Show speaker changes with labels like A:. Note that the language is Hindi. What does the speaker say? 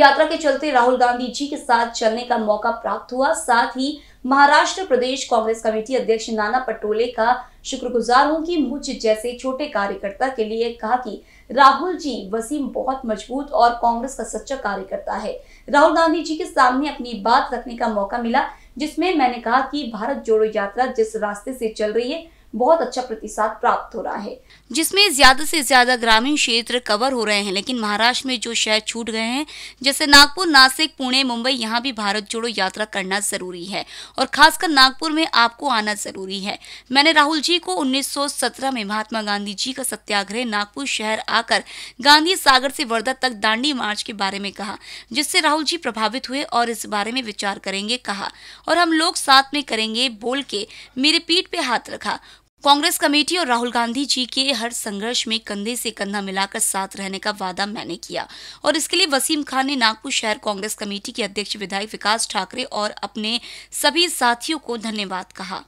A: यात्रा के चलते राहुल गांधी जी के साथ चलने का मौका प्राप्त हुआ साथ ही महाराष्ट्र प्रदेश कांग्रेस कमेटी अध्यक्ष नाना पटोले का शुक्रगुजार हूं कि मुझ जैसे छोटे कार्यकर्ता के लिए कहा कि राहुल जी वसीम बहुत मजबूत और कांग्रेस का सच्चा कार्यकर्ता है राहुल गांधी जी के सामने अपनी बात रखने का मौका मिला जिसमें मैंने कहा कि भारत जोड़ो यात्रा जिस रास्ते से चल रही है बहुत अच्छा प्रतिसाद प्राप्त हो रहा है जिसमें ज्यादा से ज्यादा ग्रामीण क्षेत्र कवर हो रहे हैं लेकिन महाराष्ट्र में जो शहर छूट गए हैं जैसे नागपुर नासिक पुणे मुंबई यहाँ भी भारत जोड़ो यात्रा करना जरूरी है और खासकर नागपुर में आपको आना जरूरी है मैंने राहुल जी को 1917 में महात्मा गांधी जी का सत्याग्रह नागपुर शहर आकर गांधी सागर से वर्धा तक दांडी मार्च के बारे में कहा जिससे राहुल जी प्रभावित हुए और इस बारे में विचार करेंगे कहा और हम लोग साथ में करेंगे बोल के मेरे पीठ पे हाथ रखा कांग्रेस कमेटी और राहुल गांधी जी के हर संघर्ष में कंधे से कंधा मिलाकर साथ रहने का वादा मैंने किया और इसके लिए वसीम खान ने नागपुर शहर कांग्रेस कमेटी के अध्यक्ष विधायक विकास ठाकरे और अपने सभी साथियों को धन्यवाद कहा